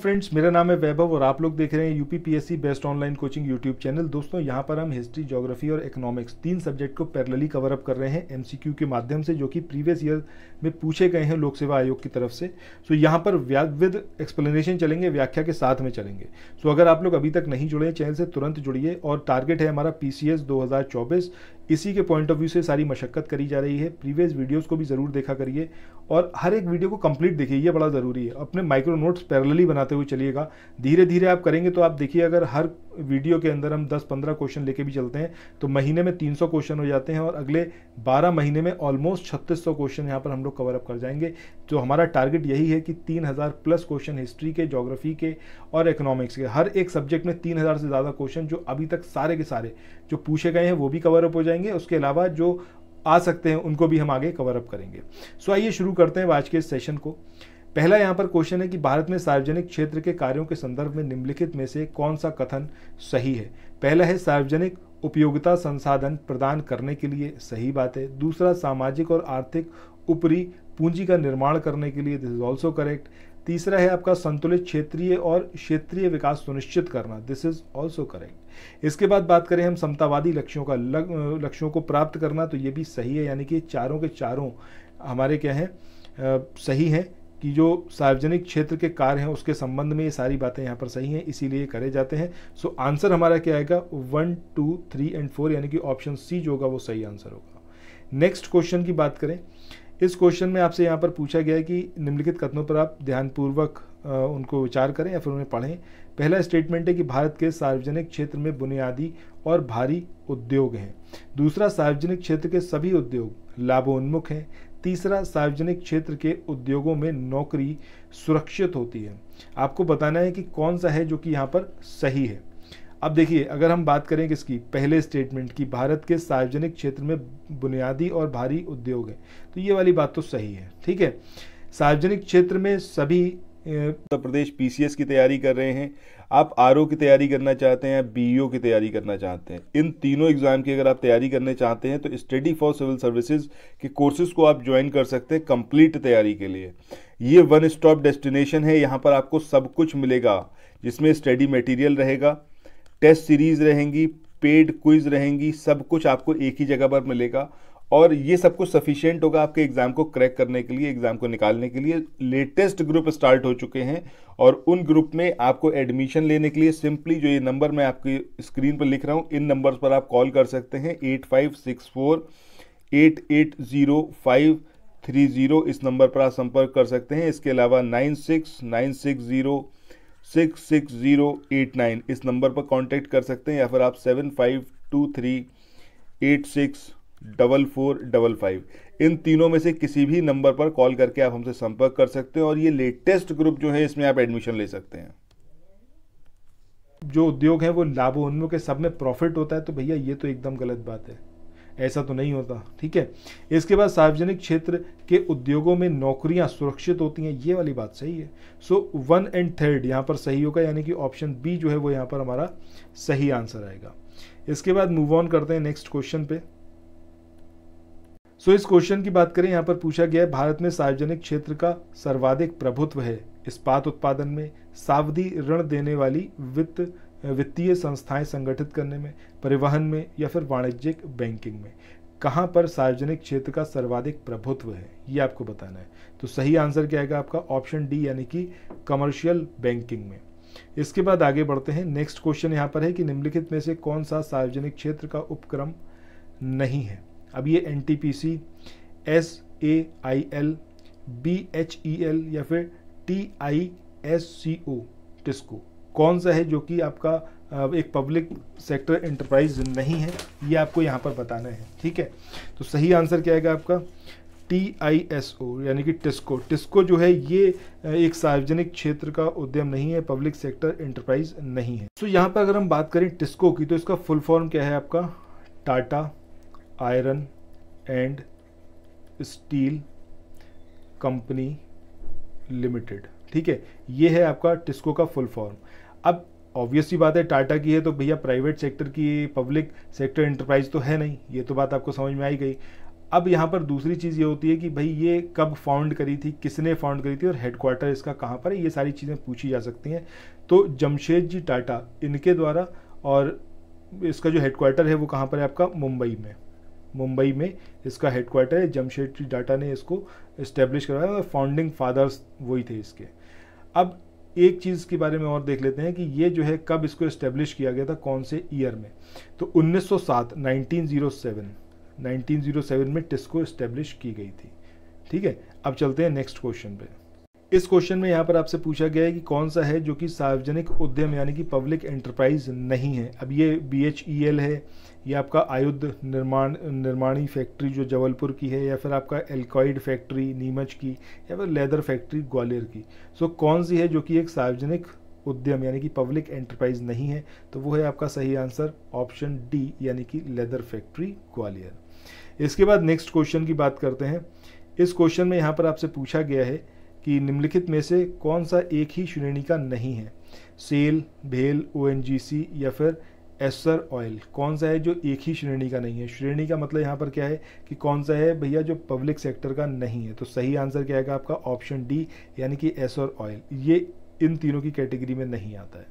friends मेरा नाम है वैभव और आप लोग देख रहे हैं UPPSC best online coaching YouTube channel दोस्तों यहाँ पर हम हिस्ट्री ज्योग्राफी और इकोनॉमिक्स तीन सब्जेक्ट को पैरेलली कवर अप कर रहे हैं एमसीक्यू के माध्यम से जो कि प्रीवियस ईयर में पूछे गए हैं लोक सेवा आयोग की तरफ से सो यहाँ पर विद एक्सप्लेनेशन चलेंगे व्याख्या के साथ में चलेंगे सो अगर आप लोग अभी तक नहीं जुड़े चैनल से तुरंत जुड़िए और टारगेट है हमारा पी सी इसी के पॉइंट ऑफ व्यू से सारी मशक्कत करी जा रही है प्रीवियस वीडियोज़ को भी ज़रूर देखा करिए और हर एक वीडियो को कंप्लीट देखिए ये बड़ा ज़रूरी है अपने माइक्रो नोट्स पैरेलली बनाते हुए चलिएगा धीरे धीरे आप करेंगे तो आप देखिए अगर हर वीडियो के अंदर हम 10-15 क्वेश्चन लेके भी चलते हैं तो महीने में 300 क्वेश्चन हो जाते हैं और अगले 12 महीने में ऑलमोस्ट 3600 क्वेश्चन यहाँ पर हम लोग कवर अप कर जाएंगे तो हमारा टारगेट यही है कि तीन प्लस क्वेश्चन हिस्ट्री के जोग्राफी के और इकोनॉमिक्स के हर एक सब्जेक्ट में तीन से ज़्यादा क्वेश्चन जो अभी तक सारे के सारे जो पूछे गए हैं वो भी कवर अप हो जाएंगे उसके अलावा जो आ सकते हैं उनको भी हम आगे कवर अप करेंगे सो आइए शुरू करते हैं आज के इस सेशन को पहला यहाँ पर क्वेश्चन है कि भारत में सार्वजनिक क्षेत्र के कार्यों के संदर्भ में निम्नलिखित में से कौन सा कथन सही है पहला है सार्वजनिक उपयोगिता संसाधन प्रदान करने के लिए सही बात है दूसरा सामाजिक और आर्थिक ऊपरी पूंजी का निर्माण करने के लिए दिस इज ऑल्सो करेक्ट तीसरा है आपका संतुलित क्षेत्रीय और क्षेत्रीय विकास सुनिश्चित करना दिस इज ऑल्सो करेक्ट इसके बाद बात करें हम समतावादी लक्ष्यों का लक्ष्यों को प्राप्त करना तो ये भी सही है यानी कि चारों के चारों हमारे क्या हैं सही हैं कि जो सार्वजनिक क्षेत्र के कार्य हैं उसके संबंध में ये सारी बातें यहाँ पर सही हैं इसीलिए करे जाते हैं सो so, आंसर हमारा क्या आएगा one two three and four यानी कि ऑप्शन सी जो होगा वो सही आंसर होगा नेक्स्ट क्वेश्चन की बात करें इस क्वेश्चन में आपसे यहाँ पर पूछा गया है कि निम्नलिखित कथनों पर आप ध्यानपूर्वक उनको विचार करें या फिर उन्हें पढ़ें पहला स्टेटमेंट है कि भारत के सार्वजनिक क्षेत्र में बुनियादी और भारी उद्योग हैं दूसरा सार्वजनिक क्षेत्र के सभी उद्योग लाभोन्मुख हैं तीसरा सार्वजनिक क्षेत्र के उद्योगों में नौकरी सुरक्षित होती है आपको बताना है कि कौन सा है जो कि यहाँ पर सही है अब देखिए अगर हम बात करें किसकी पहले स्टेटमेंट की भारत के सार्वजनिक क्षेत्र में बुनियादी और भारी उद्योग है तो ये वाली बात तो सही है ठीक है सार्वजनिक क्षेत्र में सभी उत्तर प्रदेश पी की तैयारी कर रहे हैं आप आर की तैयारी करना चाहते हैं बी बीईओ e की तैयारी करना चाहते हैं इन तीनों एग्ज़ाम की अगर आप तैयारी करने चाहते हैं तो स्टडी फॉर सिविल सर्विसेज के कोर्सेज को आप ज्वाइन कर सकते हैं कंप्लीट तैयारी के लिए ये वन स्टॉप डेस्टिनेशन है यहाँ पर आपको सब कुछ मिलेगा जिसमें स्टडी मटेरियल रहेगा टेस्ट सीरीज रहेंगी पेड क्विज रहेंगी सब कुछ आपको एक ही जगह पर मिलेगा और ये सब कुछ सफिशियंट होगा आपके एग्जाम को क्रैक करने के लिए एग्जाम को निकालने के लिए लेटेस्ट ग्रुप स्टार्ट हो चुके हैं और उन ग्रुप में आपको एडमिशन लेने के लिए सिंपली जो ये नंबर मैं आपकी स्क्रीन पर लिख रहा हूँ इन नंबर्स पर आप कॉल कर सकते हैं eight five six four eight eight zero five three zero इस नंबर पर आप संपर्क कर सकते हैं इसके अलावा nine six nine six zero six six zero eight nine इस नंबर पर कांटेक्ट कर सकते हैं या फिर आप seven five two three eight six double four double five इन तीनों में से किसी भी नंबर पर कॉल करके आप हमसे संपर्क कर सकते हैं और ये लेटेस्ट ग्रुप जो है इसमें आप एडमिशन ले सकते हैं जो उद्योग हैं वो लाभोन्मुख है सब में प्रॉफिट होता है तो भैया ये तो एकदम गलत बात है ऐसा तो नहीं होता ठीक है इसके बाद सार्वजनिक क्षेत्र के उद्योगों में नौकरियां सुरक्षित होती हैं ये वाली बात सही है सो वन एंड थर्ड यहाँ पर सही होगा यानी कि ऑप्शन बी जो है वो यहाँ पर हमारा सही आंसर आएगा इसके बाद मूव ऑन करते हैं नेक्स्ट क्वेश्चन पे सो so, इस क्वेश्चन की बात करें यहाँ पर पूछा गया है भारत में सार्वजनिक क्षेत्र का सर्वाधिक प्रभुत्व है इस्पात उत्पादन में सावधि ऋण देने वाली वित्त वित्तीय संस्थाएं संगठित करने में परिवहन में या फिर वाणिज्यिक बैंकिंग में कहाँ पर सार्वजनिक क्षेत्र का सर्वाधिक प्रभुत्व है ये आपको बताना है तो सही आंसर क्या आएगा आपका ऑप्शन डी यानी कि कमर्शियल बैंकिंग में इसके बाद आगे बढ़ते हैं नेक्स्ट क्वेश्चन यहाँ पर है कि निम्नलिखित में से कौन सा सार्वजनिक क्षेत्र का उपक्रम नहीं है अब ये N T P C S A I L B H E L या फिर T I S C O TISCO कौन सा है जो कि आपका एक पब्लिक सेक्टर एंटरप्राइज नहीं है ये आपको यहाँ पर बताना है ठीक है तो सही आंसर क्या आएगा आपका टी आई एस ओ यानी कि टिस्को टिस्को जो है ये एक सार्वजनिक क्षेत्र का उद्यम नहीं है पब्लिक सेक्टर एंटरप्राइज नहीं है सो तो यहाँ पर अगर हम बात करें टिस्को की तो इसका फुल फॉर्म क्या है आपका Tata iron and steel company limited ठीक है ये है आपका टिस्को का फुल फॉर्म अब ऑब्वियस बात है टाटा की है तो भैया प्राइवेट सेक्टर की पब्लिक सेक्टर इंटरप्राइज तो है नहीं ये तो बात आपको समझ में आई गई अब यहाँ पर दूसरी चीज़ ये होती है कि भाई ये कब फाउंड करी थी किसने फाउंड करी थी और हेडक्वार्टर इसका कहाँ पर है ये सारी चीज़ें पूछी जा सकती हैं तो जमशेद जी टाटा इनके द्वारा और इसका जो हेडक्वार्टर है वो कहाँ पर है आपका मुंबई में मुंबई में इसका हेडक्वार्टर है जमशेद जी टाटा ने इसको इस्टेब्लिश करवाया और फाउंडिंग फादर्स वही थे इसके अब एक चीज़ के बारे में और देख लेते हैं कि ये जो है कब इसको इस्टेब्लिश किया गया था कौन से ईयर में तो 1907 1907 1907 में टिस्को इस्टेब्लिश की गई थी ठीक है अब चलते हैं नेक्स्ट क्वेश्चन पे इस क्वेश्चन में यहाँ पर आपसे पूछा गया है कि कौन सा है जो कि सार्वजनिक उद्यम यानी कि पब्लिक एंटरप्राइज नहीं है अब ये बी एच ई एल है या आपका आयुध निर्माण निर्माणी फैक्ट्री जो जबलपुर की है या फिर आपका एल्कॉइड फैक्ट्री नीमच की या फिर लेदर फैक्ट्री ग्वालियर की सो so, कौन सी है जो कि एक सार्वजनिक उद्यम यानी कि पब्लिक एंटरप्राइज नहीं है तो वो है आपका सही आंसर ऑप्शन डी यानी कि लेदर फैक्ट्री ग्वालियर इसके बाद नेक्स्ट क्वेश्चन की बात करते हैं इस क्वेश्चन में यहाँ पर आपसे पूछा गया है कि निम्नलिखित में से कौन सा एक ही श्रेणी का नहीं है सेल भेल ओ या फिर एसर ऑयल कौन सा है जो एक ही श्रेणी का नहीं है श्रेणी का मतलब यहाँ पर क्या है कि कौन सा है भैया जो पब्लिक सेक्टर का नहीं है तो सही आंसर क्या आएगा आपका ऑप्शन डी यानी कि एसर ऑयल ये इन तीनों की कैटेगरी में नहीं आता है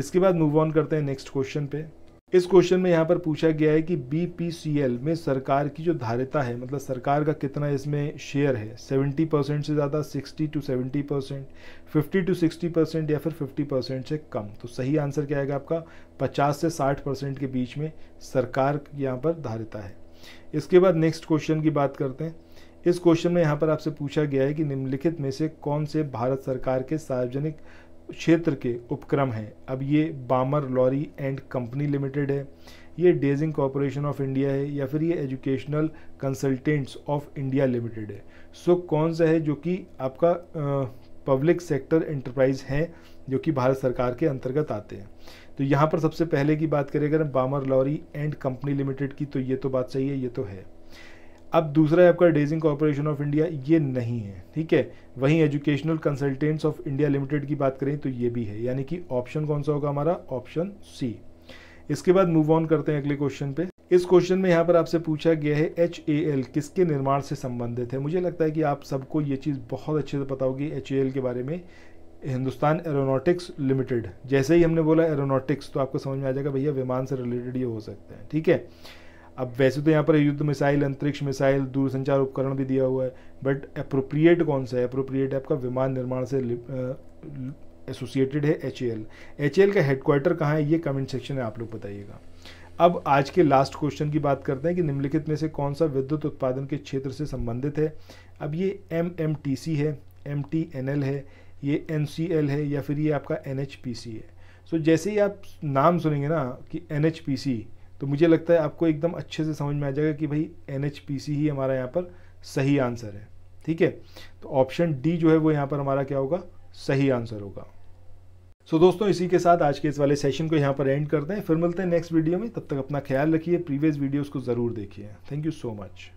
इसके बाद मूव ऑन करते हैं नेक्स्ट क्वेश्चन पे इस क्वेश्चन में यहाँ पर पूछा गया है कि बी में सरकार की जो धारिता है मतलब सरकार का कितना इसमें शेयर है 70 परसेंट से ज़्यादा 60 to 70 percent fifty to 60 percent या फिर 50 परसेंट से कम तो सही आंसर क्या आएगा आपका 50 से 60 परसेंट के बीच में सरकार यहाँ पर धारिता है इसके बाद नेक्स्ट क्वेश्चन की बात करते हैं इस क्वेश्चन में यहाँ पर आपसे पूछा गया है कि निम्नलिखित में से कौन से भारत सरकार के सार्वजनिक क्षेत्र के उपक्रम हैं अब ये Balmer Lawrie and company limited है ये डेजिंग कॉरपोरेशन ऑफ इंडिया है या फिर ये educational consultants of India limited है सो so, कौन सा है जो कि आपका पब्लिक सेक्टर एंटरप्राइज हैं जो कि भारत सरकार के अंतर्गत आते हैं तो यहाँ पर सबसे पहले की बात करें अगर Balmer Lawrie and company limited की तो ये तो बात सही है ये तो है अब दूसरा है आपका डेजिंग कॉरपोरेशन ऑफ इंडिया ये नहीं है ठीक है वहीं educational consultants of India limited की बात करें तो ये भी है यानी कि ऑप्शन कौन सा होगा हमारा ऑप्शन सी इसके बाद मूव ऑन करते हैं अगले क्वेश्चन पे इस क्वेश्चन में यहाँ पर आपसे पूछा गया है एच ए एल किसके निर्माण से संबंधित है मुझे लगता है कि आप सबको ये चीज़ बहुत अच्छे से पता होगी एच ए एल के बारे में हिंदुस्तान एरोनॉटिक्स लिमिटेड जैसे ही हमने बोला एरोनॉटिक्स तो आपको समझ में आ जाएगा भैया विमान से रिलेटेड ये हो सकता है ठीक है अब वैसे तो यहाँ पर युद्ध मिसाइल अंतरिक्ष मिसाइल दूरसंचार उपकरण भी दिया हुआ है बट अप्रोप्रिएट कौन सा है अप्रोप्रिएट आपका विमान निर्माण से एसोसिएटेड है एच एल एच एल का हेडक्वार्टर कहाँ है ये कमेंट सेक्शन में आप लोग बताइएगा अब आज के लास्ट क्वेश्चन की बात करते हैं कि निम्नलिखित में से कौन सा विद्युत उत्पादन के क्षेत्र से संबंधित है अब ये एम एम टी सी है एम टी एन एल है ये एन सी एल है या फिर ये आपका एन एच पी सी है सो so, जैसे ही आप नाम सुनेंगे ना कि एन एच पी सी तो मुझे लगता है आपको एकदम अच्छे से समझ में आ जाएगा कि भाई एन ही हमारा यहाँ पर सही आंसर है ठीक है तो ऑप्शन डी जो है वो यहाँ पर हमारा क्या होगा सही आंसर होगा सो so, दोस्तों इसी के साथ आज के इस वाले सेशन को यहाँ पर एंड करते हैं फिर मिलते हैं नेक्स्ट वीडियो में तब तक अपना ख्याल रखिए प्रीवियस वीडियोस को ज़रूर देखिए थैंक यू सो मच